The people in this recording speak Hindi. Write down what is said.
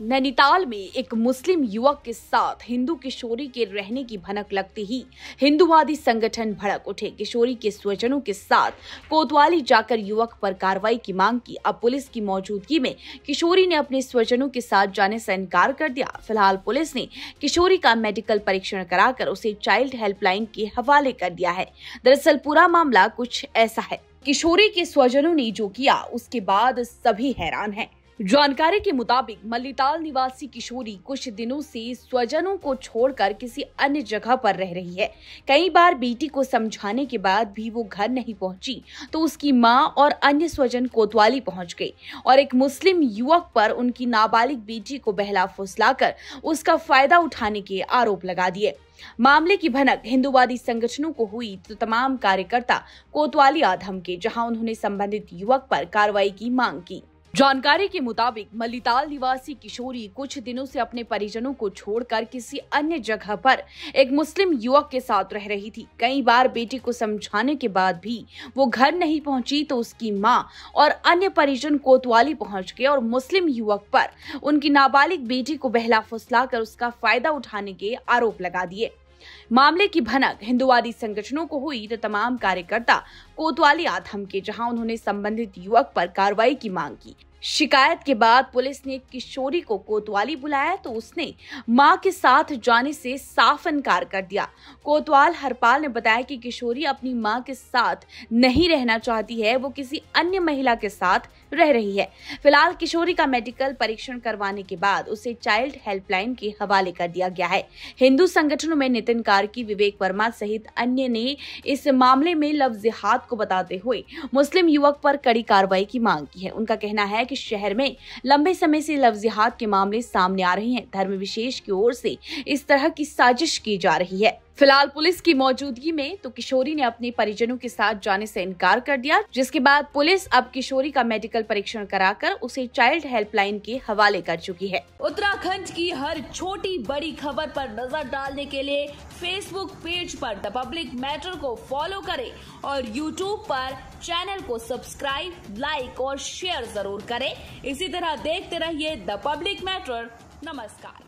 नैनीताल में एक मुस्लिम युवक के साथ हिंदू किशोरी के रहने की भनक लगते ही हिंदुवादी संगठन भड़क उठे किशोरी के स्वजनों के साथ कोतवाली जाकर युवक पर कार्रवाई की मांग की अब पुलिस की मौजूदगी में किशोरी ने अपने स्वजनों के साथ जाने से इनकार कर दिया फिलहाल पुलिस ने किशोरी का मेडिकल परीक्षण कराकर उसे चाइल्ड हेल्पलाइन के हवाले कर दिया है दरअसल पूरा मामला कुछ ऐसा है किशोरी के स्वजनों ने जो किया उसके बाद सभी हैरान है जानकारी के मुताबिक मल्लीताल निवासी किशोरी कुछ दिनों से स्वजनों को छोड़कर किसी अन्य जगह पर रह रही है कई बार बेटी को समझाने के बाद भी वो घर नहीं पहुंची तो उसकी मां और अन्य स्वजन कोतवाली पहुंच गए और एक मुस्लिम युवक पर उनकी नाबालिग बेटी को बहला फुसलाकर उसका फायदा उठाने के आरोप लगा दिए मामले की भनक हिंदुवादी संगठनों को हुई तो तमाम कार्यकर्ता कोतवाली आधम के जहां उन्होंने संबंधित युवक पर कार्रवाई की मांग की जानकारी के मुताबिक मलिताल निवासी किशोरी कुछ दिनों से अपने परिजनों को छोड़कर किसी अन्य जगह पर एक मुस्लिम युवक के साथ रह रही थी कई बार बेटी को समझाने के बाद भी वो घर नहीं पहुंची तो उसकी माँ और अन्य परिजन कोतवाली पहुंच गए और मुस्लिम युवक पर उनकी नाबालिग बेटी को बहला फुसलाकर उसका फायदा उठाने के आरोप लगा दिए मामले की भनक हिंदुवादी संगठनों को हुई तो तमाम कार्यकर्ता कोतवाली आधम के जहां उन्होंने संबंधित युवक पर कार्रवाई की मांग की शिकायत के बाद पुलिस ने किशोरी को कोतवाली बुलाया तो उसने मां के साथ जाने से साफ इनकार कर दिया कोतवाल हरपाल ने बताया कि किशोरी अपनी मां के साथ नहीं रहना चाहती है वो किसी अन्य महिला के साथ रह रही है फिलहाल किशोरी का मेडिकल परीक्षण करवाने के बाद उसे चाइल्ड हेल्पलाइन के हवाले कर दिया गया है हिंदू संगठनों में नितिन कार्की विवेक वर्मा सहित अन्य ने इस मामले में लव जिहाद को बताते हुए मुस्लिम युवक पर कड़ी कार्रवाई की मांग की है उनका कहना है कि कि शहर में लंबे समय से लव जिहाद के मामले सामने आ रहे हैं धर्म विशेष की ओर से इस तरह की साजिश की जा रही है फिलहाल पुलिस की मौजूदगी में तो किशोरी ने अपने परिजनों के साथ जाने से इनकार कर दिया जिसके बाद पुलिस अब किशोरी का मेडिकल परीक्षण कराकर उसे चाइल्ड हेल्पलाइन के हवाले कर चुकी है उत्तराखंड की हर छोटी बड़ी खबर पर नजर डालने के लिए फेसबुक पेज पर द पब्लिक मैटर को फॉलो करें और यूट्यूब पर चैनल को सब्सक्राइब लाइक और शेयर जरूर करें इसी तरह देखते रहिए द पब्लिक मैटर नमस्कार